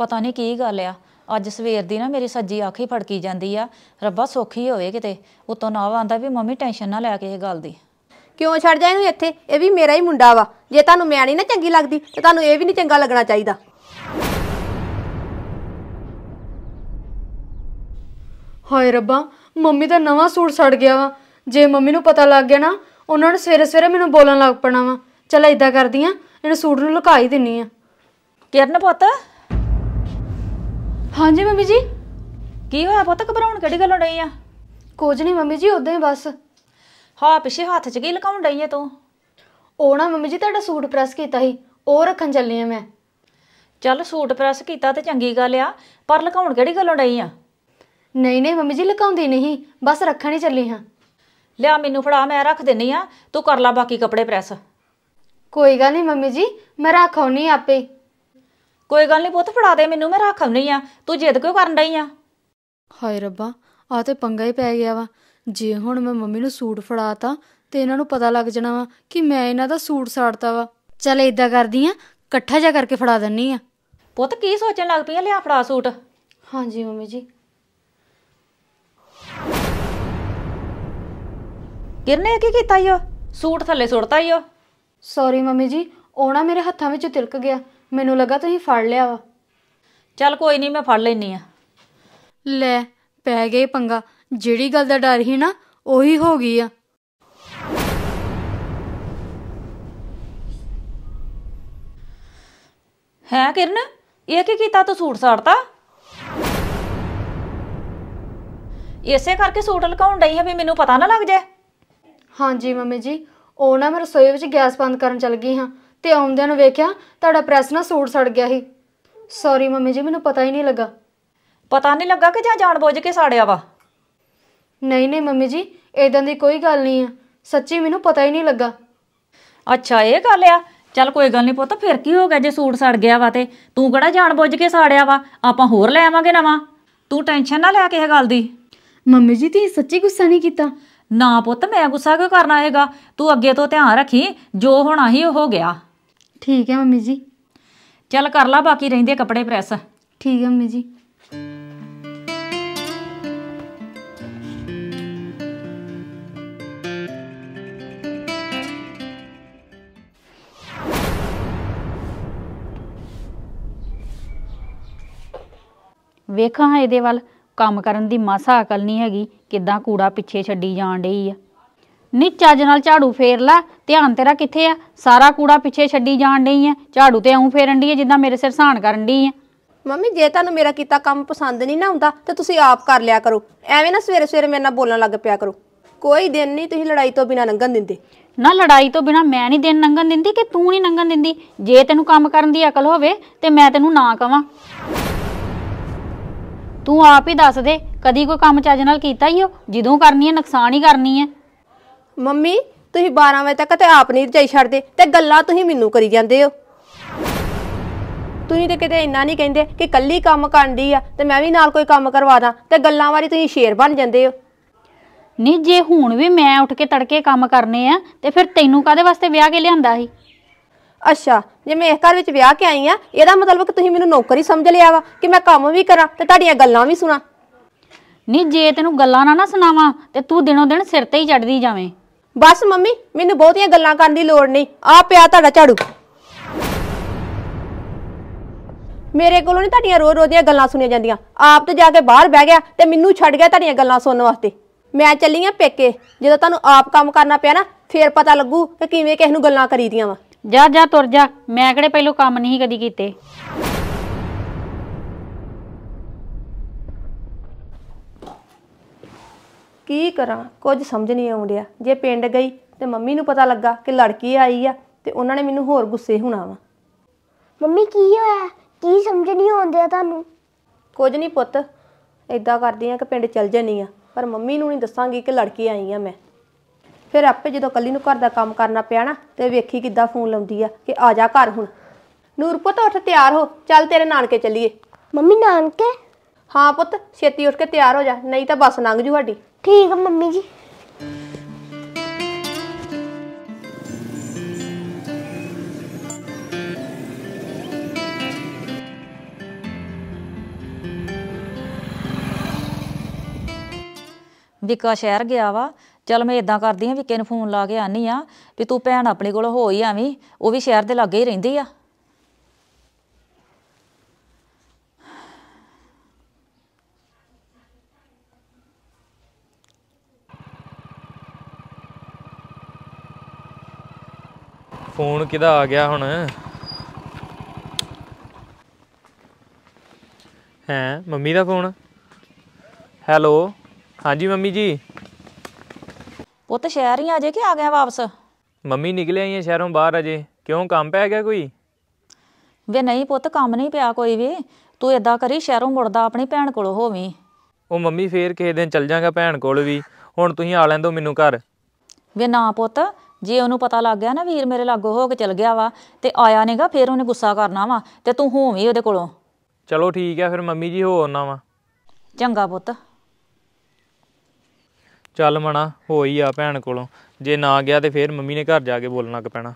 ਪਤਾ ਨਹੀਂ ਕੀ ਗੱਲ ਆ ਅੱਜ ਸਵੇਰ ਦੀ ਨਾ ਮੇਰੀ ਸੱਜੀ ਅੱਖ ਹੀ ਫੜਕੀ ਜਾਂਦੀ ਆ ਰੱਬਾ ਸੋਖੀ ਹੋਵੇ ਕਿਤੇ ਉਤੋਂ ਨਾ ਆਂਦਾ ਵੀ ਮੰਮੀ ਟੈਨਸ਼ਨ ਨਾ ਲੈ ਕੇ ਇਹ ਗੱਲ ਦੀ ਕਿਉਂ ਛੱਡ ਜਾ ਇਹਨੂੰ ਇੱਥੇ ਇਹ ਵੀ ਮੇਰਾ ਹੀ ਮੁੰਡਾ ਵਾ ਜੇ ਤੁਹਾਨੂੰ ਮੈਂ ਨਹੀਂ ਨਾ ਚੰਗੀ ਲੱਗਦੀ ਤੇ ਤੁਹਾਨੂੰ ਇਹ ਵੀ ਨਹੀਂ ਚੰਗਾ ਲੱਗਣਾ ਚਾਹੀਦਾ ਹਾਏ ਰੱਬਾ ਮੰਮੀ ਦਾ ਨਵਾਂ ਸੂਟ ਸੜ ਗਿਆ ਵਾ ਜੇ ਮੰਮੀ ਨੂੰ ਪਤਾ ਲੱਗ ਗਿਆ ਨਾ ਉਹਨਾਂ ਨੇ ਸਵੇਰੇ ਸਵੇਰੇ ਮੈਨੂੰ ਬੋਲਣ ਲੱਗ ਪਣਾ ਵਾ ਚਲ ਇਦਾਂ ਕਰਦੀ ਆ ਇਹਨੂੰ ਸੂਟ ਨੂੰ ਲੁਕਾ ਹੀ ਦਿੰਨੀ ਆ ਕਿਰਨ ਪੁੱਤ ਹਾਂਜੀ ਮੰਮੀ ਜੀ ਕੀ ਹੋਇਆ ਪੁੱਤ ਘਬਰਾਉਣ ਕਿਹੜੀ ਗੱਲੋਂ ਡਈ ਆ ਕੁਝ ਨਹੀਂ ਮੰਮੀ ਜੀ ਉਦਾਂ ਹੀ ਬਸ ਹਾਂ ਪਿੱਛੇ ਹੱਥ 'ਚ ਕੀ ਲਕਾਉਣ ਡਈ ਆ ਤੂੰ ਉਹ ਨਾ ਮੰਮੀ ਜੀ ਤੁਹਾਡਾ ਸੂਟ ਪ੍ਰੈਸ ਕੀਤਾ ਸੀ ਉਹ ਰੱਖਣ ਚੱਲੀ ਆ ਮੈਂ ਚੱਲ ਸੂਟ ਪ੍ਰੈਸ ਕੀਤਾ ਤੇ ਚੰਗੀ ਗੱਲ ਆ ਪਰ ਲਗਾਉਣ ਕਿਹੜੀ ਗੱਲੋਂ ਡਈ ਆ ਨਹੀਂ ਨਹੀਂ ਮੰਮੀ ਜੀ ਲਗਾਉਂਦੀ ਨਹੀਂ ਬਸ ਰੱਖਣ ਹੀ ਚੱਲੀ ਹਾਂ ਲਿਆ ਮੈਨੂੰ ਫੜਾ ਮੈਂ ਰੱਖ ਦਿੰਨੀ ਆ ਤੂੰ ਕਰ ਲੈ ਬਾਕੀ ਕੱਪੜੇ ਪ੍ਰੈਸ ਕੋਈ ਗੱਲ ਨਹੀਂ ਮੰਮੀ ਜੀ ਮੈਂ ਰੱਖ ਆਉਣੀ ਆਪੇ ਕੋਈ ਗੱਲ ਨਹੀਂ ਪੁੱਤ ਫੜਾ ਦੇ ਮੈਨੂੰ ਮੈਂ ਰੱਖ ਆਉਣੀ ਆ ਤੂੰ ਜਿੱਦ ਕਿਉਂ ਕਰਨ ਡਈ ਆ ਹਾਏ ਰੱਬਾ ਆ ਤੇ ਪੰਗਾ ਹੀ ਪੈ ਗਿਆ ਵਾ ਜੇ ਹੁਣ ਮੈਂ ਮੰਮੀ ਨੂੰ ਸੂਟ ਫੜਾਤਾ ਤੇ ਇਹਨਾਂ ਨੂੰ ਪਤਾ ਲੱਗ ਜਾਣਾ ਵਾ ਕਿ ਮੈਂ ਇਹਨਾਂ ਦਾ ਸੂਟ ਸਾੜਤਾ ਵਾ ਚਲ ਇਦਾਂ ਕਰਦੀ ਆ ਇਕੱਠਾ ਜਾ ਕਰਕੇ ਫੜਾ ਦਿੰਨੀ ਆ ਪੁੱਤ ਕੀ ਸੋਚਣ ਲੱਗ ਪਈ ਆ ਲਿਆ ਫੜਾ ਸੂਟ ਹਾਂਜੀ ਮੰਮੀ ਜੀ ਕਿਰਨੇ ਕੀ ਕੀਤਾ ਈਓ ਸੂਟ ਥੱਲੇ ਸੁੱਟਤਾ ਈਓ ਸੌਰੀ ਮੰਮੀ ਜੀ ਉਹ ਮੇਰੇ ਹੱਥਾਂ ਵਿੱਚ ਤਿਲਕ ਗਿਆ ਮੈਨੂੰ ਲੱਗਾ ਤੁਸੀਂ ਫੜ ਲਿਆ ਵਾ ਚੱਲ ਕੋਈ ਨਹੀਂ ਮੈਂ ਫੜ ਲੈਣੀ ਆ ਲੈ ਪੈ ਗਏ ਪੰਗਾ ਜਿਹੜੀ ਗੱਲ ਦਾ ਡਰ ਸੀ ਨਾ ਉਹੀ ਹੋ ਗਈ ਆ ਹੈ ਕਿਰਨ ਇਹ ਕੀ ਕੀਤਾ ਤੂੰ ਸੂਟ ਸਾੜਤਾ ਇਸੇ ਕਰਕੇ ਸੂਟ ਲਕਾਉਣ ਡਈ ਹੈ ਵੀ ਮੈਨੂੰ ਪਤਾ ਨਾ ਲੱਗ ਜਾਏ ਹਾਂਜੀ ਮੰਮੀ ਜੀ ਉਹ ਨਾ ਮੈਂ ਰਸੋਈ ਵਿੱਚ ਗੈਸ ਬੰਦ ਕਰਨ ਚਲ ਗਈ ਹਾਂ ਤੇ ਆਉਂਦਿਆਂ ਨੂੰ ਵੇਖਿਆ ਤੁਹਾਡਾ ਪ੍ਰੈਸ ਨਾਲ ਸੂਟ ਸੜ ਗਿਆ ਸੀ ਸੌਰੀ ਮੰਮੀ ਜੀ ਮੈਨੂੰ ਪਤਾ ਹੀ ਨਹੀਂ ਲੱਗਾ ਪਤਾ ਨਹੀਂ ਲੱਗਾ ਕਿ ਜਾਂ ਜਾਣਬੁੱਝ ਕੇ ਸਾੜਿਆ ਵਾ ਨਹੀਂ ਨਹੀਂ ਮੰਮੀ ਜੀ ਇਦਾਂ ਦੀ ਕੋਈ ਗੱਲ ਨਹੀਂ ਆ ਸੱਚੀ ਮੈਨੂੰ ਪਤਾ ਹੀ ਨਹੀਂ ਲੱਗਾ ਅੱਛਾ ਇਹ ਗੱਲ ਆ ਚੱਲ ਕੋਈ ਗੱਲ ਨਹੀਂ ਪੁੱਤ ਫਿਰ ਕੀ ਹੋ ਗਿਆ ਜੇ ਸੂਟ ਸੜ ਗਿਆ ਵਾ ਤੇ ਤੂੰ ਕਿਹੜਾ ਜਾਣਬੁੱਝ ਕੇ ਸਾੜਿਆ ਵਾ ਆਪਾਂ ਹੋਰ ਲੈ ਆਵਾਂਗੇ ਨਵਾਂ ਤੂੰ ਟੈਨਸ਼ਨ ਨਾ ਲੈ ਕੇ ਇਹ ਗੱਲ ਦੀ ਮੰਮੀ ਜੀ ਤੁਸੀਂ ਸੱਚੀ ਗੁੱਸਾ ਨਹੀਂ ਕੀਤਾ ਨਾ ਪੁੱਤ ਮੈਂ ਗੁੱਸਾ ਕਿਉਂ ਕਰਨਾ ਹੈਗਾ ਤੂੰ ਅੱਗੇ ਤੋਂ ਧਿਆਨ ਰੱਖੀ ਜੋ ਹੋਣਾ ਹੀ ਹੋ ਗਿਆ ਠੀਕ ਹੈ ਮੰਮੀ ਜੀ ਚੱਲ ਕਰ ਲਾ ਬਾਕੀ ਰਹਿੰਦੇ ਕੱਪੜੇ ਪ੍ਰੈਸ ਠੀਕ ਹੈ ਮੰਮੀ ਜੀ ਵੇਖਾਂ ਇਹਦੇ ਵੱਲ ਕੰਮ ਕਰਨ ਦੀ ਮਾਸਾ ਅਕਲ ਨਹੀਂ ਹੈਗੀ ਕਿਦਾਂ ਕੂੜਾ ਪਿੱਛੇ ਛੱਡੀ ਜਾਣ ਢਈ ਆ ਨਿੱਚ ਚੱਜ ਨਾਲ ਝਾੜੂ ਫੇਰ ਲੈ ਧਿਆਨ ਤੇਰਾ ਕਿੱਥੇ ਆ ਸਾਰਾ ਕੂੜਾ ਪਿੱਛੇ ਛੱਡੀ ਜਾਣ ਨਹੀਂ ਐ ਝਾੜੂ ਤੇ ਐਉਂ ਫੇਰਨ ਦੀ ਆ ਜਿੱਦਾਂ ਮੇਰੇ ਸਿਰ ਸਾਣ ਕਰਨ ਦੀ ਐ ਮੰਮੀ ਜੇ ਤੁਹਾਨੂੰ ਮੇਰਾ ਕੀਤਾ ਕੰਮ ਪਸੰਦ ਨਹੀਂ ਨਾ ਹੁੰਦਾ ਤੇ ਤੁਸੀਂ ਆਪ ਕਰ ਲਿਆ ਕਰੋ ਐਵੇਂ ਨਾ ਸਵੇਰੇ ਸਵੇਰੇ ਮੇਰੇ ਨਾਲ ਬੋਲਣ ਲੱਗ ਪਿਆ ਕਰੋ ਕੋਈ ਦਿਨ ਨਹੀਂ ਤੁਸੀਂ ਲੜਾਈ ਤੋਂ ਬਿਨਾ ਲੰਘਣ ਦਿੰਦੇ ਨਾ ਲੜਾਈ ਤੋਂ ਬਿਨਾ ਮੈਂ ਨਹੀਂ ਦਿਨ ਲੰਘਣ ਦਿੰਦੀ ਕਿ ਤੂੰ ਨਹੀਂ ਲੰਘਣ ਦਿੰਦੀ ਜੇ ਤੈਨੂੰ ਕੰਮ ਕਰਨ ਦੀ ਅਕਲ ਹੋਵੇ ਤੇ ਮੈਂ ਤੈਨੂੰ ਨਾ ਕਵਾਂ ਤੂੰ ਆਪ ਹੀ ਦੱਸ ਦੇ ਕਦੀ ਕੋਈ ਕੰਮ ਚੱਜ ਨਾਲ ਕੀਤਾ ਹੀ ਹੋ ਜਦੋਂ ਕਰਨੀ ਹੈ ਨੁਕਸਾਨ ਹੀ ਕਰਨੀ ਹੈ ਮੰਮੀ ਤੁਸੀਂ 12 ਵਜੇ ਤੱਕ ਤੇ ਆਪ ਨਹੀਂ ਰਜਾਈ ਛੱਡਦੇ ਤੇ ਗੱਲਾਂ ਤੁਸੀਂ ਮੈਨੂੰ ਕਰੀ ਜਾਂਦੇ ਹੋ ਤੁਸੀਂ ਤੇ ਕਿਤੇ ਇੰਨਾ ਨਹੀਂ ਕਹਿੰਦੇ ਕਿ ਕੱਲੀ ਕੰਮ ਕਰਨੀ ਆ ਤੇ ਮੈਂ ਵੀ ਨਾਲ ਕੋਈ ਕੰਮ ਕਰਵਾ ਦਾਂ ਤੇ ਗੱਲਾਂ ਵਾਰੀ ਤੁਸੀਂ ਸ਼ੇਰ ਬਣ ਜਾਂਦੇ ਹੋ ਨਹੀਂ ਜੇ ਹੁਣ ਵੀ ਮੈਂ ਉੱਠ ਕੇ ਤੜਕੇ ਕੰਮ ਕਰਨੇ ਆ ਤੇ ਫਿਰ ਤੈਨੂੰ ਕਾਦੇ ਵਾਸਤੇ ਵਿਆਹ ਕੇ ਲਿਆਂਦਾ ਸੀ ਅੱਛਾ ਜੇ ਮੈਂ ਇਸ ਘਰ ਵਿੱਚ ਵਿਆਹ ਕੇ ਆਈ ਆ ਇਹਦਾ ਮਤਲਬ ਕਿ ਤੁਸੀਂ ਮੈਨੂੰ ਨੌਕਰੀ ਸਮਝ ਲਿਆ ਵਾ ਕਿ ਮੈਂ ਕੰਮ ਵੀ ਕਰਾਂ ਤੇ ਤੁਹਾਡੀਆਂ ਗੱਲਾਂ ਵੀ ਸੁਣਾ ਨਹੀਂ ਜੇ ਤੈਨੂੰ ਗੱਲਾਂ ਨਾ ਨਾ ਸੁਣਾਵਾਂ ਤੇ ਤੂੰ ਦਿਨੋਂ ਦਿਨ ਸਿਰ ਤੇ ਹੀ ਚੜਦੀ ਜਾਵੇਂ ਬਸ ਮੰਮੀ ਮੈਨੂੰ ਬਹੁਤੀਆਂ ਗੱਲਾਂ ਕਰਨ ਦੀ ਲੋੜ ਨਹੀਂ ਆ ਪਿਆ ਤੁਹਾਡਾ ਝਾੜੂ ਮੇਰੇ ਕੋਲੋਂ ਨਹੀਂ ਤੁਹਾਡੀਆਂ ਰੋ ਰੋ ਦੀਆਂ ਗੱਲਾਂ ਸੁਣੀਆਂ ਜਾਂਦੀਆਂ ਆਪ ਤੇ ਜਾ ਕੇ ਬਾਹਰ ਬਹਿ ਗਿਆ ਤੇ ਮੈਨੂੰ ਛੱਡ ਗਿਆ ਤੁਹਾਡੀਆਂ ਗੱਲਾਂ ਸੁਣਨ ਵਾਸਤੇ ਮੈਂ ਚੱਲੀ ਆ ਪੇਕੇ ਜਦੋਂ ਤੁਹਾਨੂੰ ਆਪ ਕੰਮ ਕਰਨਾ ਪਿਆ ਨਾ ਫੇਰ ਪਤਾ ਲੱਗੂ ਕਿ ਕਿਵੇਂ ਕਿਸ ਨੂੰ ਗੱਲਾਂ ਕਰੀਦੀਆਂ ਵਾ ਜਾ ਜਾ ਤੁਰ ਜਾ ਮੈਂ ਕਿਹੜੇ ਪਹਿਲੋਂ ਕੰਮ ਨਹੀਂ ਕਦੀ ਕੀਤੇ ਕੀ ਕਰਾਂ ਕੁਝ ਸਮਝ ਨਹੀਂ ਆਉਂਦਿਆ ਜੇ ਪਿੰਡ ਗਈ ਤੇ ਮੰਮੀ ਨੂੰ ਪਤਾ ਲੱਗਾ ਕਿ ਲੜਕੀ ਆਈ ਆ ਤੇ ਉਹਨਾਂ ਨੇ ਮੈਨੂੰ ਹੋਰ ਗੁੱਸੇ ਹੋਣਾ ਵਾ ਮੰਮੀ ਕੀ ਹੋਇਆ ਕੀ ਸਮਝ ਨਹੀਂ ਆਉਂਦਿਆ ਤੁਹਾਨੂੰ ਕੁਝ ਨਹੀਂ ਪੁੱਤ ਇਦਾਂ ਕਰਦੀ ਆ ਕਿ ਪਿੰਡ ਚਲ ਜਾਨੀ ਆ ਪਰ ਮੰਮੀ ਨੂੰ ਨਹੀਂ ਦੱਸਾਂਗੀ ਕਿ ਲੜਕੀ ਆਈ ਆ ਮੈਂ ਫਿਰ ਆਪੇ ਜਦੋਂ ਕੱਲੀ ਨੂੰ ਘਰ ਦਾ ਕੰਮ ਕਰਨਾ ਪਿਆ ਨਾ ਤੇ ਵੇਖੀ ਕਿੱਦਾਂ ਫੋਨ ਲਾਉਂਦੀ ਆ ਕਿ ਆ ਜਾ ਘਰ ਹੁਣ ਨੂਰ ਪੁੱਤ ਉੱਠ ਤਿਆਰ ਹੋ ਚੱਲ ਤੇਰੇ ਨਾਨਕੇ ਚੱਲੀਏ ਮੰਮੀ ਨਾਨਕੇ ਹਾਂ ਪੁੱਤ ਛੇਤੀ ਉੱਠ ਕੇ ਤਿਆਰ ਹੋ ਜਾ ਨਹੀਂ ਤਾਂ ਬੱਸ ਲੰਘ ਜੂ ਸਾਡੀ ਠੀਕ ਹੈ ਮੰਮੀ ਜੀ ਵਿਕਾ ਸ਼ਹਿਰ ਗਿਆ ਵਾ ਚਲ ਮੈਂ ਇਦਾਂ ਕਰਦੀ ਆ ਵਿਕੇ ਨੂੰ ਫੋਨ ਲਾ ਕੇ ਆਨੀ ਆ ਵੀ ਤੂੰ ਭੈਣ ਆਪਣੇ ਕੋਲ ਹੋਈ ਆਵੀਂ ਉਹ ਵੀ ਸ਼ਹਿਰ ਦੇ ਲਾਗੇ ਹੀ ਰਹਿੰਦੀ ਆ ਫੋਨ ਕਿਹਦਾ ਆ ਗਿਆ ਹੁਣ ਹੈ ਮੰਮੀ ਦਾ ਫੋਨ ਹੈਲੋ ਹਾਂਜੀ ਮੰਮੀ ਜੀ ਪੁੱਤ ਸ਼ਹਿਰ ਹੀ ਆ ਜੇ ਕਿ ਆ ਗਿਆ ਵਾਪਸ ਮੰਮੀ ਨਿਕਲੇ ਆਈਆਂ ਸ਼ਹਿਰੋਂ ਬਾਹਰ ਅਜੇ ਕਿਉਂ ਕੰਮ ਪੈ ਗਿਆ ਕੋਈ ਵੇ ਨਹੀਂ ਪੁੱਤ ਕੰਮ ਨਹੀਂ ਪਿਆ ਕੋਈ ਵੀ ਤੂੰ ਇਦਾਂ ਕਰੀ ਸ਼ਹਿਰੋਂ ਮੁੜਦਾ ਆਪਣੀ ਭੈਣ ਕੋਲ ਹੋਵੀ ਉਹ ਮੰਮੀ ਫੇਰ ਕਿਸੇ ਦਿਨ ਚੱਲ ਜਾਗਾ ਭੈਣ ਕੋਲ ਵੀ ਹੁਣ ਤੁਸੀਂ ਆ ਲੈਂਦੋ ਮੈਨੂੰ ਘਰ ਵੇ ਨਾ ਪੁੱਤ ਜੇ ਉਹਨੂੰ ਪਤਾ ਲੱਗ ਗਿਆ ਨਾ ਵੀਰ ਮੇਰੇ ਲਾਗੋ ਹੋ ਕੇ ਚਲ ਗਿਆ ਵਾ ਤੇ ਆਇਆ ਨੇਗਾ ਫੇਰ ਉਹਨੇ ਗੁੱਸਾ ਕਰਨਾ ਵਾ ਤੇ ਤੂੰ ਹੋਵੇਂ ਉਹਦੇ ਕੋਲੋਂ ਚਲੋ ਠੀਕ ਆ ਫਿਰ ਮੰਮੀ ਜੀ ਹੋਰਨਾ ਵਾ ਚੰਗਾ ਪੁੱਤ ਚੱਲ ਮਣਾ ਹੋਈ ਆ ਭੈਣ ਕੋਲੋਂ ਜੇ ਨਾ ਗਿਆ ਤੇ ਫੇਰ ਮੰਮੀ ਨੇ ਘਰ ਜਾ ਕੇ ਬੋਲਣਾ ਕਿ ਪੈਣਾ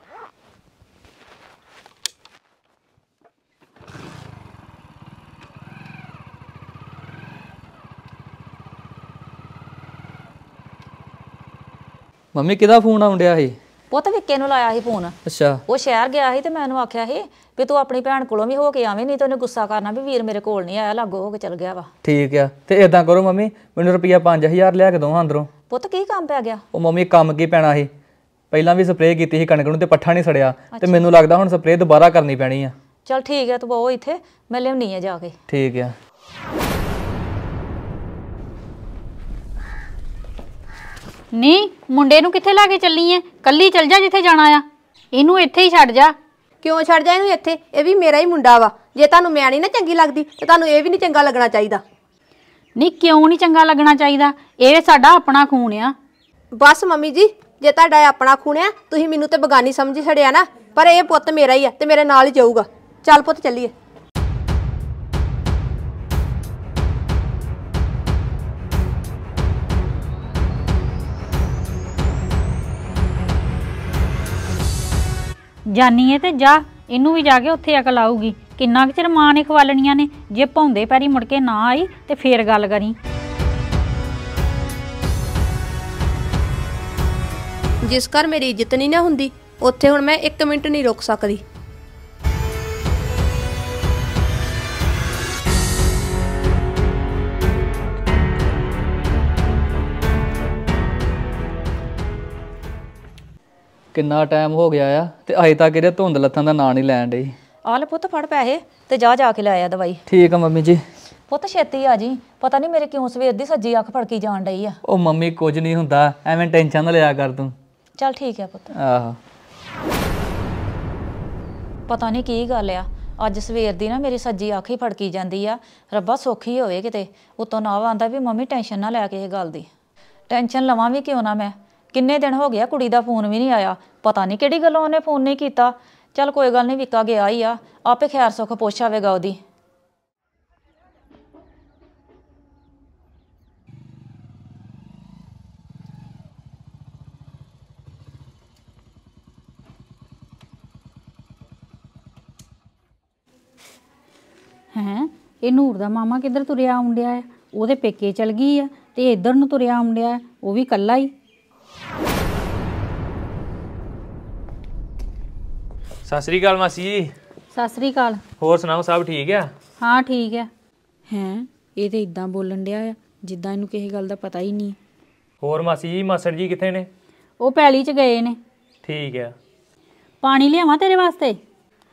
ਮੰਮੀ ਕਿਹਦਾ ਫੋਨ ਆਉਂਦਿਆ ਸੀ ਪੁੱਤ ਵਿੱਕੇ ਨੂੰ ਲਾਇਆ ਸੀ ਫੋਨ ਅੱਛਾ ਉਹ ਸ਼ਹਿਰ ਗਿਆ ਸੀ ਤੇ ਮੈਂ ਉਹਨੂੰ ਆਖਿਆ ਸੀ ਵੀ ਤੂੰ ਆਪਣੀ ਭੈਣ ਕੋਲੋਂ ਵੀ ਹੋ ਕੇ ਆਵੇਂ ਨਹੀਂ ਤਾਂ ਉਹਨੇ ਗੁੱਸਾ ਕਰਨਾ ਵੀ ਵੀਰ ਮੇਰੇ ਕੋਲ ਨਹੀਂ ਆਇਆ ਲਾਗੋ ਹੋ ਕੇ ਚਲ ਗਿਆ ਵਾ ਠੀਕ ਆ ਤੇ ਇਦਾਂ ਕਰੋ ਮੰਮੀ ਮੈਨੂੰ ਰੁਪਈਆ 5000 ਲਿਆ ਕੇ ਦੋ ਅੰਦਰੋਂ ਪੁੱਤ ਕੀ ਕੰਮ ਪੈ ਗਿਆ ਉਹ ਮੰਮੀ ਕੰਮ ਕੀ ਪੈਣਾ ਸੀ ਪਹਿਲਾਂ ਵੀ ਸਪਰੇਅ ਕੀਤੀ ਸੀ ਕਣਕ ਨੂੰ ਤੇ ਪੱਠਾ ਨਹੀਂ ਸੜਿਆ ਤੇ ਮੈਨੂੰ ਲੱਗਦਾ ਹੁਣ ਸਪਰੇਅ ਦੁਬਾਰਾ ਕਰਨੀ ਪੈਣੀ ਆ ਚਲ ਠੀਕ ਆ ਤੂੰ ਉਹ ਇੱਥੇ ਮੈਂ ਲਿਆਉਣੀ ਆ ਜਾ ਕੇ ਠੀਕ ਆ ਨਹੀਂ ਮੁੰਡੇ ਨੂੰ ਕਿੱਥੇ ਲੈ ਕੇ ਚੱਲੀ ਐ ਕੱਲੀ ਚੱਲ ਜਾ ਜਿੱਥੇ ਜਾਣਾ ਆ ਇਹਨੂੰ ਇੱਥੇ ਹੀ ਛੱਡ ਜਾ ਕਿਉਂ ਛੱਡ ਜਾ ਇਹਨੂੰ ਇੱਥੇ ਇਹ ਵੀ ਮੇਰਾ ਹੀ ਮੁੰਡਾ ਵਾ ਜੇ ਤੁਹਾਨੂੰ ਮੈਂ ਨਹੀਂ ਨਾ ਚੰਗੀ ਲੱਗਦੀ ਤੇ ਤੁਹਾਨੂੰ ਇਹ ਵੀ ਨਹੀਂ ਚੰਗਾ ਲੱਗਣਾ ਚਾਹੀਦਾ ਨਹੀਂ ਕਿਉਂ ਨਹੀਂ ਚੰਗਾ ਲੱਗਣਾ ਚਾਹੀਦਾ ਇਹ ਸਾਡਾ ਆਪਣਾ ਖੂਨ ਆ ਬਸ ਮੰਮੀ ਜੀ ਜੇ ਤੁਹਾਡਾ ਆਪਣਾ ਖੂਨ ਆ ਤੁਸੀਂ ਮੈਨੂੰ ਤੇ ਬਗਾਨੀ ਸਮਝੀ ਛੜਿਆ ਨਾ ਪਰ ਇਹ ਪੁੱਤ ਮੇਰਾ ਹੀ ਆ ਤੇ ਮੇਰੇ ਨਾਲ ਹੀ ਜਾਊਗਾ ਚੱਲ ਪੁੱਤ ਚੱਲੀਏ ਜਾਨੀ ਹੈ ਤੇ ਜਾ ਇਹਨੂੰ ਵੀ ਜਾ ਕੇ ਉੱਥੇ ਅਕਲ ਆਊਗੀ ਕਿੰਨਾ ਕੁ ਚਿਰ ਮਾਂ ਨੇ ਖਵਾਲਣੀਆਂ ਨੇ ਜੇ ਭੌਂਦੇ ਪੈਰੀ ਮੁੜ ਕੇ ਨਾ ਆਈ ਤੇ ਫੇਰ ਗੱਲ ਕਰੀ ਜਿਸ ਘਰ ਮੇਰੀ ਇੱਜ਼ਤ ਨਹੀਂ ਨਾ ਹੁੰਦੀ ਉੱਥੇ ਹੁਣ ਮੈਂ 1 ਮਿੰਟ ਨਹੀਂ ਰੁਕ ਸਕਦੀ ਕਿੰਨਾ ਟਾਈਮ ਹੋ ਗਿਆ ਆ ਤੇ ਅਜੇ ਤੱਕ ਇਹਦੇ ਧੁੰਦ ਲੱਥਾਂ ਦਾ ਨਾਂ ਨਹੀਂ ਲੈਣ ਡਈ ਆ ਲੈ ਪੁੱਤ ਫੜ ਪੈਸੇ ਤੇ ਜਾ ਜਾ ਕੇ ਲੈ ਆ ਦਵਾਈ ਠੀਕ ਆ ਮੰਮੀ ਜੀ ਪੁੱਤ ਛੇਤੀ ਆ ਜੀ ਪਤਾ ਨਹੀਂ ਮੇਰੇ ਕਿਉਂ ਸਵੇਰ ਦੀ ਸੱਜੀ ਅੱਖ ਫੜਕੀ ਜਾਣ ਡਈ ਆ ਉਹ ਮੰਮੀ ਕੁਝ ਨਹੀਂ ਹੁੰਦਾ ਐਵੇਂ ਟੈਨਸ਼ਨ ਨਾ ਲਿਆ ਕਰ ਤੂੰ ਚੱਲ ਠੀਕ ਆ ਪੁੱਤ ਆਹੋ ਪਤਾ ਨਹੀਂ ਕੀ ਗੱਲ ਆ ਅੱਜ ਸਵੇਰ ਦੀ ਨਾ ਮੇਰੀ ਸੱਜੀ ਅੱਖ ਹੀ ਫੜਕੀ ਜਾਂਦੀ ਆ ਰੱਬਾ ਸੋਖੀ ਹੋਵੇ ਕਿਤੇ ਉਤੋਂ ਨਾ ਆਉਂਦਾ ਵੀ ਮੰਮੀ ਟੈਨਸ਼ਨ ਨਾ ਲੈ ਕੇ ਇਹ ਗੱਲ ਦੀ ਟੈਨਸ਼ਨ ਲਵਾਂ ਵੀ ਕਿਉਂ ਨਾ ਮੈਂ ਕਿੰਨੇ ਦਿਨ ਹੋ ਗਿਆ ਕੁੜੀ ਦਾ ਫੋਨ ਵੀ ਨਹੀਂ ਆਇਆ ਪਤਾ ਨਹੀਂ ਕਿਹੜੀ ਗੱਲੋਂ ਉਹਨੇ ਫੋਨ ਨਹੀਂ ਕੀਤਾ ਚੱਲ ਕੋਈ ਗੱਲ ਨਹੀਂ ਵਿਕਾ ਗਿਆ ਹੀ ਆ ਆਪੇ ਖੈਰ ਸੁੱਖ ਪੁੱਛ ਆਵੇਗਾ ਉਹਦੀ ਹਾਂ ਇਹ ਨੂਰ ਦਾ ਮਾਮਾ ਕਿੱਧਰ ਤੁਰਿਆ ਆਉਂਦਿਆ ਉਹਦੇ ਪੇਕੇ ਚਲ ਗਈ ਆ ਤੇ ਇਧਰ ਨੂੰ ਤੁਰਿਆ ਆਉਂਦਿਆ ਉਹ ਵੀ ਕੱਲਾ ਹੀ ਸਤਿ ਸ੍ਰੀ ਅਕਾਲ ਮਾਸੀ ਜੀ ਸਤਿ ਸ੍ਰੀ ਅਕਾਲ ਹੋਰ ਸੁਣਾਓ ਸਭ ਠੀਕ ਆ ਹਾਂ ਠੀਕ ਆ ਹੈ ਇਹ ਤੇ ਇਦਾਂ ਬੋਲਣ ਡਿਆ ਆ ਜਿੱਦਾਂ ਇਹਨੂੰ ਕਿਸੇ ਗੱਲ ਦਾ ਪਤਾ ਹੀ ਨਹੀਂ ਹੋਰ ਮਾਸੀ ਜੀ ਮਾਸੜ ਜੀ ਕਿੱਥੇ ਨੇ ਉਹ ਪੈਲੀ 'ਚ ਗਏ ਨੇ ਠੀਕ ਆ ਪਾਣੀ ਲਿਆਵਾਂ ਤੇਰੇ ਵਾਸਤੇ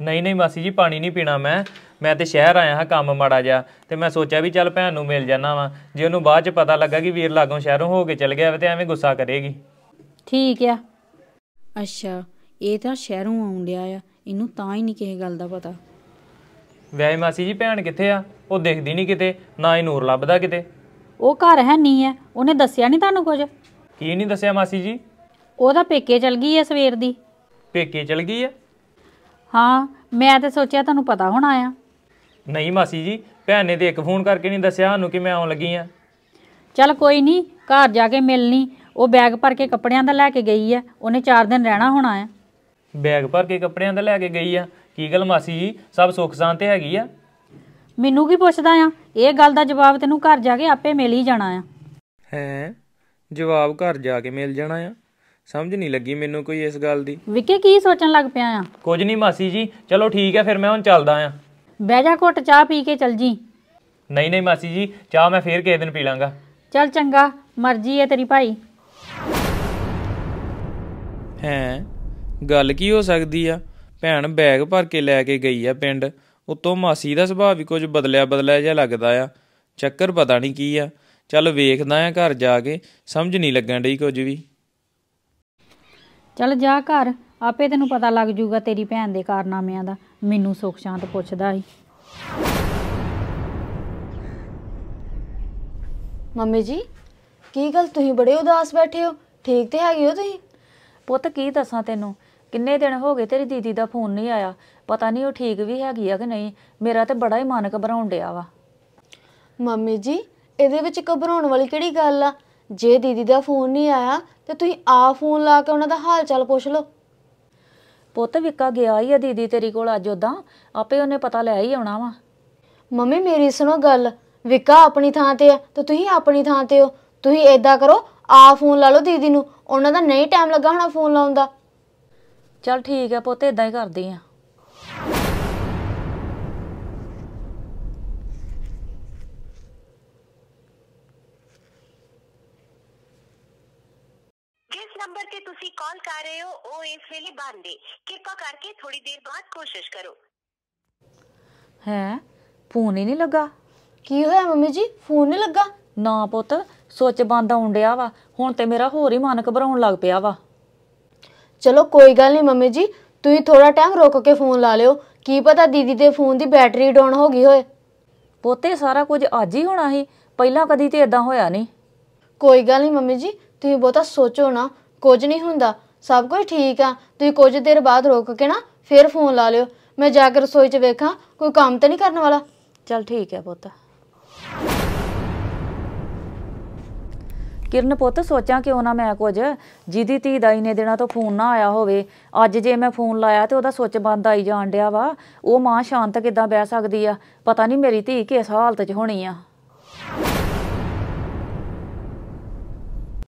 ਨਹੀਂ ਨਹੀਂ ਮਾਸੀ ਜੀ ਪਾਣੀ ਨਹੀਂ ਪੀਣਾ ਮੈਂ ਮੈਂ ਤੇ ਸ਼ਹਿਰ ਆਇਆ ਹਾਂ ਕੰਮ ਮਾੜਾ ਜਾ ਤੇ ਮੈਂ ਸੋਚਿਆ ਵੀ ਚੱਲ ਭੈਣ ਨੂੰ ਮਿਲ ਜਾਣਾ ਵਾ ਜੇ ਉਹਨੂੰ ਬਾਅਦ 'ਚ ਪਤਾ ਲੱਗਾ ਕਿ ਵੀਰ ਲਾਗੋਂ ਸ਼ਹਿਰੋਂ ਹੋ ਕੇ ਚਲ ਗਿਆ ਤੇ ਐਵੇਂ ਗੁੱਸਾ ਕਰੇਗੀ ਠੀਕ ਆ ਅੱਛਾ ਇਹ ਤਾਂ ਸ਼ਹਿਰੋਂ ਆਉਣ ਡਿਆ ਆ ਇਹਨੂੰ ਤਾਂ ਹੀ ਨਹੀਂ ਕਿਸੇ ਗੱਲ ਦਾ ਪਤਾ ਵੈ ਮਾਸੀ ਜੀ ਭੈਣ ਕਿੱਥੇ ਆ ਉਹ ਦੇਖਦੀ ਨਹੀਂ ਕਿਤੇ ਨਾ ਹੀ ਨੂਰ ਲੱਭਦਾ ਕਿਤੇ ਉਹ ਘਰ ਹੈ ਨਹੀਂ ਹੈ ਉਹਨੇ ਦੱਸਿਆ ਨਹੀਂ ਤੁਹਾਨੂੰ ਕੁਝ ਕੀ ਨਹੀਂ ਦੱਸਿਆ ਮਾਸੀ ਜੀ ਉਹਦਾ ਪੇਕੇ ਚਲ ਗਈ ਹੈ ਸਵੇਰ ਦੀ ਪੇਕੇ ਚਲ ਗਈ ਐ ਹਾਂ ਮੈਂ ਤਾਂ ਸੋਚਿਆ ਤੁਹਾਨੂੰ ਪਤਾ ਹੋਣਾ ਆ ਨਹੀਂ ਮਾਸੀ ਜੀ ਭੈਣ ਨੇ ਤੇ ਇੱਕ ਫੋਨ ਕਰਕੇ ਨਹੀਂ ਦੱਸਿਆ ਸਾਨੂੰ ਕਿ ਮੈਂ ਆਉਣ ਲੱਗੀ ਆ ਚੱਲ ਕੋਈ ਨਹੀਂ ਘਰ ਜਾ ਕੇ ਮਿਲਣੀ ਉਹ ਬੈਗ ਭਰ ਕੇ ਕੱਪੜਿਆਂ ਦਾ ਲੈ ਕੇ ਗਈ ਐ ਉਹਨੇ 4 ਦਿਨ ਰਹਿਣਾ ਹੋਣਾ ਆ ਬੈਗ ਭਰ ਕੇ ਕੱਪੜਿਆਂ ਦਾ ਲੈ ਕੇ ਗਈ ਆ ਕੀ ਗੱਲ ਮਾਸੀ ਜੀ ਸਭ ਸੁੱਖ ਸਾਂ ਤੇ ਹੈਗੀ ਆ ਮੈਨੂੰ ਕੀ ਪੁੱਛਦਾ ਆ ਇਹ ਗੱਲ ਦਾ ਜਵਾਬ ਤੈਨੂੰ ਘਰ ਜਾ ਕੇ ਆਪੇ ਮਿਲ ਹੀ ਜਾਣਾ ਆ ਹੈ ਜਵਾਬ ਘਰ ਜਾ ਕੇ ਮਿਲ ਜਾਣਾ ਆ ਸਮਝ ਨਹੀਂ ਲੱਗੀ ਮੈਨੂੰ ਕੋਈ ਇਸ ਗੱਲ ਦੀ ਵਿੱਕੇ ਕੀ ਸੋਚਣ ਲੱਗ ਪਿਆ ਆ ਕੁਝ ਨਹੀਂ ਮਾਸੀ ਜੀ ਚਲੋ ਠੀਕ ਹੈ ਫਿਰ ਮੈਂ ਹੁਣ ਚੱਲਦਾ ਆ ਬਹਿ ਜਾ ਘੁੱਟ ਚਾਹ ਪੀ ਕੇ ਚੱਲ ਜੀ ਨਹੀਂ ਨਹੀਂ ਮਾਸੀ ਜੀ ਚਾਹ ਮੈਂ ਫੇਰ ਕਿਸੇ ਦਿਨ ਪੀ ਲਾਂਗਾ ਚੱਲ ਚੰਗਾ ਮਰਜ਼ੀ ਹੈ ਤੇਰੀ ਭਾਈ ਹੈ ਗੱਲ ਕੀ ਹੋ ਸਕਦੀ ਆ ਭੈਣ ਬੈਗ ਭਰ ਕੇ ਲੈ ਕੇ ਗਈ ਆ ਪਿੰਡ ਉਤੋਂ ਮਾਸੀ ਦਾ ਸੁਭਾਅ ਵੀ ਕੁਝ ਬਦਲਿਆ ਬਦਲਿਆ ਜਿਹਾ ਲੱਗਦਾ ਆ ਚੱਕਰ ਪਤਾ ਨਹੀਂ ਕੀ ਆ ਚੱਲ ਵੇਖਦਾ ਆ ਘਰ ਜਾ ਕੇ ਸਮਝ ਨਹੀਂ ਲੱਗਣ ਢਈ ਕੁਝ ਵੀ ਚੱਲ ਜਾ ਘਰ ਆਪੇ ਤੈਨੂੰ ਪਤਾ ਲੱਗ ਜੂਗਾ ਤੇਰੀ ਭੈਣ ਦੇ ਕਾਰਨਾਮਿਆਂ ਦਾ ਮੈਨੂੰ ਸੁਖ ਸ਼ਾਂਤ ਪੁੱਛਦਾ ਸੀ ਮੰਮੀ ਜੀ ਕੀ ਗੱਲ ਤੁਸੀਂ ਬੜੇ ਉਦਾਸ ਬੈਠੇ ਹੋ ਠੀਕ ਤੇ ਹੈਗੇ ਹੋ ਤੁਸੀਂ ਪੁੱਤ ਕੀ ਦੱਸਾਂ ਤੈਨੂੰ ਕਿੰਨੇ ਦਿਨ ਹੋ ਗਏ ਤੇਰੀ ਦੀਦੀ ਦਾ ਫੋਨ ਨਹੀਂ ਆਇਆ ਪਤਾ ਨਹੀਂ ਉਹ ਠੀਕ ਵੀ ਹੈਗੀ ਆ ਕਿ ਨਹੀਂ ਮੇਰਾ ਤੇ ਬੜਾ ਹੀ ਮਨ ਘਬਰਾਉਣ ਡਿਆ ਵਾ ਮੰਮੀ ਜੀ ਇਹਦੇ ਵਿੱਚ ਘਬਰਾਉਣ ਵਾਲੀ ਕਿਹੜੀ ਗੱਲ ਆ ਜੇ ਦੀਦੀ ਦਾ ਫੋਨ ਨਹੀਂ ਆਇਆ ਤੇ ਤੁਸੀਂ ਆ ਫੋਨ ਲਾ ਕੇ ਉਹਨਾਂ ਦਾ ਹਾਲ ਚਾਲ ਪੁੱਛ ਲਓ ਪੁੱਤ ਵਿਕਾ ਗਿਆ ਹੀ ਆ ਦੀਦੀ ਤੇਰੀ ਕੋਲ ਅੱਜ ਉਦਾਂ ਆਪੇ ਉਹਨੇ ਪਤਾ ਲੈ ਹੀ ਆਉਣਾ ਵਾ ਮੰਮੀ ਮੇਰੀ ਸੁਣੋ ਗੱਲ ਵਿਕਾ ਆਪਣੀ ਥਾਂ ਤੇ ਆ ਤੇ ਤੁਸੀਂ ਆਪਣੀ ਥਾਂ ਤੇ ਹੋ ਤੁਸੀਂ ਐਦਾਂ ਕਰੋ ਆ ਫੋਨ ਲਾ ਲਓ ਦੀਦੀ ਨੂੰ ਉਹਨਾਂ ਦਾ ਨਹੀਂ ਟਾਈਮ ਲੱਗਾ ਹੋਣਾ ਫੋਨ ਲਾਉਣ ਦਾ ਚਲ ਠੀਕ ਆ ਪੁੱਤ ਇਦਾਂ ਹੀ ਕਰਦੀ ਆ ਕਿਸ ਨੰਬਰ ਤੇ ਤੁਸੀਂ ਕਾਲ ਕਰ ਰਹੇ ਹੋ ਉਹ ਇਸ ਵੇਲੇ ਬੰਦ ਹੈ ਕਿਰਪਾ ਕਰਕੇ ਥੋੜੀ ਦੇਰ ਬਾਅਦ ਕੋਸ਼ਿਸ਼ ਕਰੋ ਹੈ ਫੋਨ ਹੀ ਨਹੀਂ ਲੱਗਾ ਕੀ ਹੋਇਆ ਮੰਮੀ ਜੀ ਫੋਨ ਨਹੀਂ ਲੱਗਾ ਨਾ ਪੁੱਤ ਸੁੱਚ ਬੰਦ ਆਉਣ ਡਿਆ ਵਾ ਹੁਣ ਤੇ ਮੇਰਾ ਹੋਰ ਹੀ ਮਨ ਘਬਰਾਉਣ ਲੱਗ ਪਿਆ ਵਾ ਚਲੋ ਕੋਈ ਗੱਲ ਨਹੀਂ ਮੰਮੀ ਜੀ ਤੁਸੀਂ ਥੋੜਾ ਟਾਈਮ ਰੁਕ ਕੇ ਫੋਨ ਲਾ ਲਿਓ ਕੀ ਪਤਾ ਦੀਦੀ ਦੇ ਫੋਨ ਦੀ ਬੈਟਰੀ ਡਾਊਨ ਹੋ ਗਈ ਹੋਏ ਪੋਤੇ ਸਾਰਾ ਕੁਝ ਅੱਜ ਹੀ ਹੋਣਾ ਸੀ ਪਹਿਲਾਂ ਕਦੀ ਤੇ ਇਦਾਂ ਹੋਇਆ ਨਹੀਂ ਕੋਈ ਗੱਲ ਨਹੀਂ ਮੰਮੀ ਜੀ ਤੁਸੀਂ ਬਹੁਤਾ ਸੋਚੋ ਨਾ ਕੁਝ ਨਹੀਂ ਹੁੰਦਾ ਸਭ ਕੁਝ ਠੀਕ ਆ ਤੁਸੀਂ ਕੁਝ ਦੇਰ ਬਾਅਦ ਰੁਕ ਕੇ ਨਾ ਫੇਰ ਫੋਨ ਲਾ ਲਿਓ ਮੈਂ ਜਾ ਕੇ ਰਸੋਈ 'ਚ ਵੇਖਾਂ ਕੋਈ ਕੰਮ ਤਾਂ ਨਹੀਂ ਕਰਨ ਵਾਲਾ ਚਲ ਠੀਕ ਹੈ ਪੋਤਾ ਕਿਰਨ ਪੁੱਤ ਸੋਚਾਂ ਕਿਉਂ ਨਾ ਮੈਂ ਕੁਝ ਜਿਹਦੀ ਧੀ ਦਾ ਇਨੇ ਦਿਨਾਂ ਤੋਂ ਫੋਨ ਨਾ ਆਇਆ ਹੋਵੇ ਅੱਜ ਜੇ ਮੈਂ ਫੋਨ ਲਾਇਆ ਤੇ ਉਹਦਾ ਸੁੱਚ ਬੰਦ ਆਈ ਜਾਣ ਡਿਆ ਵਾ ਉਹ ਮਾਂ ਸ਼ਾਂਤ ਕਿਦਾਂ ਬਹਿ ਸਕਦੀ ਆ ਪਤਾ ਨਹੀਂ ਮੇਰੀ ਧੀ ਕਿਸ ਹਾਲਤ 'ਚ ਹੋਣੀ ਆ